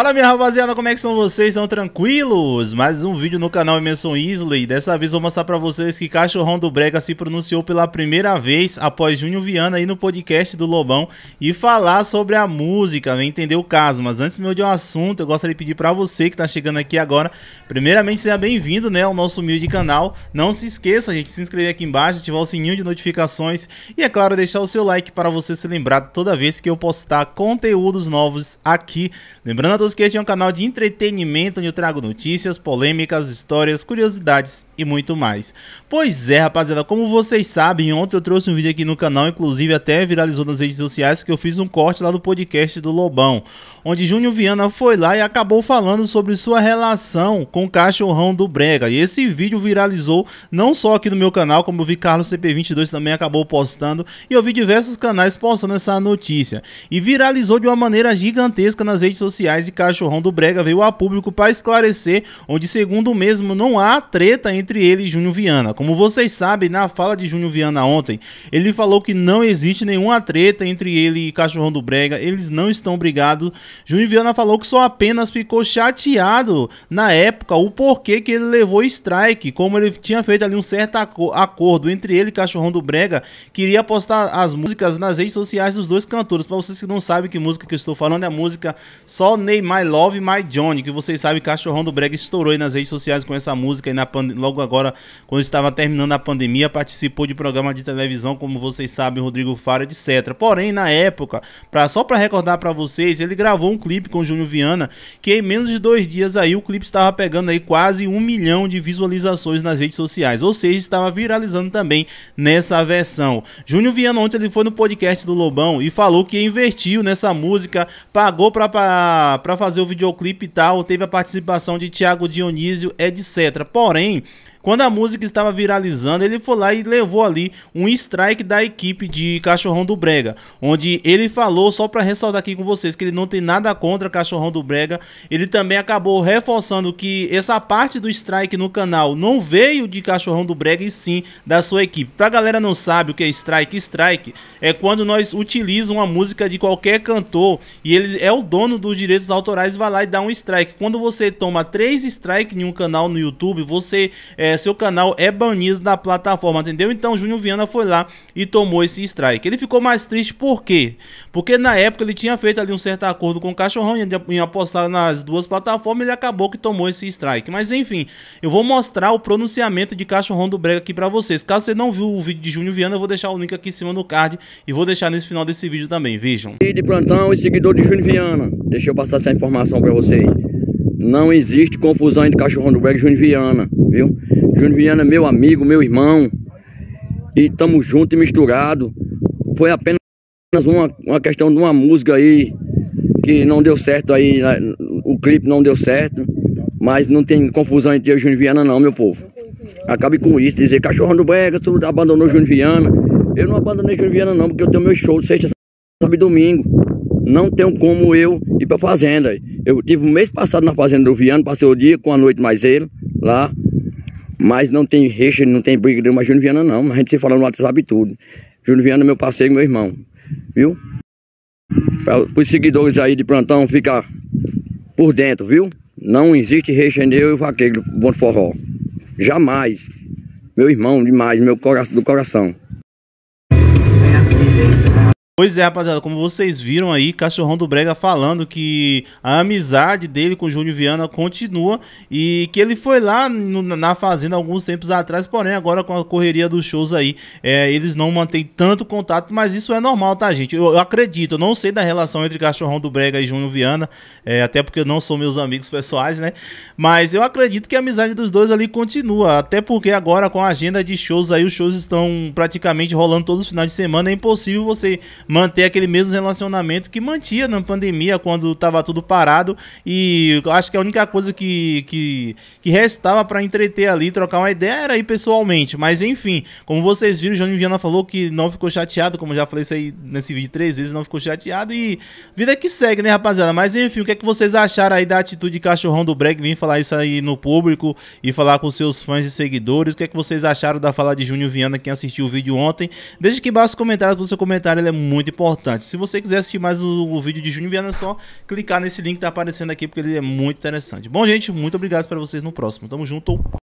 Fala minha rapaziada, como é que estão vocês? Estão tranquilos? Mais um vídeo no canal Emerson Isley. Dessa vez vou mostrar pra vocês que Cachorrão do Brega se pronunciou pela primeira vez após Júnior Viana aí no podcast do Lobão e falar sobre a música, Vem né? entender o caso. Mas antes meu de um assunto, eu gostaria de pedir pra você que tá chegando aqui agora, primeiramente seja bem-vindo né, ao nosso humilde canal. Não se esqueça, gente, de se inscrever aqui embaixo, ativar o sininho de notificações e, é claro, deixar o seu like para você se lembrar toda vez que eu postar conteúdos novos aqui. Lembrando todos que este é um canal de entretenimento onde eu trago notícias, polêmicas, histórias, curiosidades e muito mais. Pois é, rapaziada, como vocês sabem, ontem eu trouxe um vídeo aqui no canal, inclusive até viralizou nas redes sociais, que eu fiz um corte lá do podcast do Lobão, onde Júnior Viana foi lá e acabou falando sobre sua relação com o cachorrão do Brega. E esse vídeo viralizou não só aqui no meu canal, como eu vi Carlos CP22 também acabou postando, e eu vi diversos canais postando essa notícia. E viralizou de uma maneira gigantesca nas redes sociais e Cachorrão do Brega veio a público para esclarecer, onde segundo o mesmo não há treta entre ele e Júnior Viana. Como vocês sabem, na fala de Júnior Viana ontem, ele falou que não existe nenhuma treta entre ele e Cachorrão do Brega, eles não estão brigados. Júnior Viana falou que só apenas ficou chateado na época o porquê que ele levou strike, como ele tinha feito ali um certo acordo entre ele e Cachorrão do Brega, queria postar as músicas nas redes sociais dos dois cantores. Para vocês que não sabem que música que eu estou falando, é a música Só Ney My Love My Johnny, que vocês sabem, Cachorrão do Brega estourou aí nas redes sociais com essa música E na logo agora, quando estava terminando a pandemia, participou de programa de televisão, como vocês sabem, Rodrigo Faro, etc. Porém, na época, pra, só para recordar para vocês, ele gravou um clipe com o Júnior Viana, que em menos de dois dias aí o clipe estava pegando aí quase um milhão de visualizações nas redes sociais, ou seja, estava viralizando também nessa versão. Júnior Viana ontem ele foi no podcast do Lobão e falou que investiu nessa música, pagou para para fazer o videoclipe e tal, teve a participação de Thiago Dionísio, etc. Porém, quando a música estava viralizando, ele foi lá e levou ali um strike da equipe de Cachorrão do Brega, onde ele falou, só para ressaltar aqui com vocês, que ele não tem nada contra Cachorrão do Brega, ele também acabou reforçando que essa parte do strike no canal não veio de Cachorrão do Brega e sim da sua equipe. Pra galera não sabe o que é strike, strike é quando nós utilizamos uma música de qualquer cantor e ele é o dono dos direitos autorais, vai lá e dá um strike. Quando você toma três strikes em um canal no YouTube, você é, é, seu canal é banido da plataforma, entendeu? Então Júnior Viana foi lá e tomou esse strike. Ele ficou mais triste por quê? Porque na época ele tinha feito ali um certo acordo com o Cachorrão e apostar nas duas plataformas, ele acabou que tomou esse strike. Mas enfim, eu vou mostrar o pronunciamento de Cachorrão do Brega aqui pra vocês. Caso você não viu o vídeo de Júnior Viana, eu vou deixar o link aqui em cima no card e vou deixar nesse final desse vídeo também, vejam. E de plantão e seguidor de Júnior Viana, deixa eu passar essa informação para vocês. Não existe confusão entre Cachorrão do Brega e Júnior Viana, viu? Júnior Viana é meu amigo, meu irmão. E estamos juntos e misturado. Foi apenas uma, uma questão de uma música aí que não deu certo aí. Né? O clipe não deu certo. Mas não tem confusão entre eu e Júnior Viana, não, meu povo. Acabe com isso, dizer cachorro do Brega, tu abandonou Júnior Viana. Eu não abandonei Júnior Viana, não, porque eu tenho meu show sexta, sábado e domingo. Não tenho como eu ir pra fazenda. Eu tive um mês passado na fazenda do Viana, passei o dia com a noite mais ele lá. Mas não tem recha, não tem briga nenhuma Júnior Viana, não. A gente se fala no WhatsApp e tudo. Júnior Viana é meu parceiro, meu irmão. Viu? Para os seguidores aí de plantão ficar por dentro, viu? Não existe recha eu e vaqueiro do Bom Forró. Jamais. Meu irmão demais, meu coração do coração. É assim, Pois é, rapaziada, como vocês viram aí, Cachorrão do Brega falando que a amizade dele com o Júnior Viana continua e que ele foi lá no, na fazenda alguns tempos atrás, porém agora com a correria dos shows aí, é, eles não mantêm tanto contato, mas isso é normal, tá, gente? Eu, eu acredito, eu não sei da relação entre Cachorrão do Brega e Júnior Viana, é, até porque eu não sou meus amigos pessoais, né? Mas eu acredito que a amizade dos dois ali continua, até porque agora com a agenda de shows aí, os shows estão praticamente rolando todos os finais de semana, é impossível você manter aquele mesmo relacionamento que mantinha na pandemia, quando estava tudo parado. E acho que a única coisa que, que, que restava para entreter ali, trocar uma ideia, era ir pessoalmente. Mas enfim, como vocês viram, o Júnior Viana falou que não ficou chateado, como já falei isso aí nesse vídeo três vezes, não ficou chateado. E vida que segue, né, rapaziada? Mas enfim, o que, é que vocês acharam aí da atitude de cachorrão do Breg? Vim falar isso aí no público e falar com seus fãs e seguidores. O que é que vocês acharam da fala de Júnior Viana, quem assistiu o vídeo ontem? Deixa aqui embaixo os comentários, porque o seu comentário ele é muito muito importante. Se você quiser assistir mais o, o vídeo de Júnior Viana, é só clicar nesse link que tá aparecendo aqui, porque ele é muito interessante. Bom, gente, muito obrigado para vocês no próximo. Tamo junto.